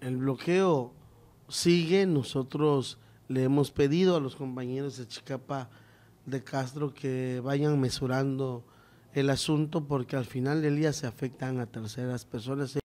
el bloqueo sigue. Nosotros le hemos pedido a los compañeros de Chicapa de Castro que vayan mesurando el asunto porque al final del día se afectan a terceras personas.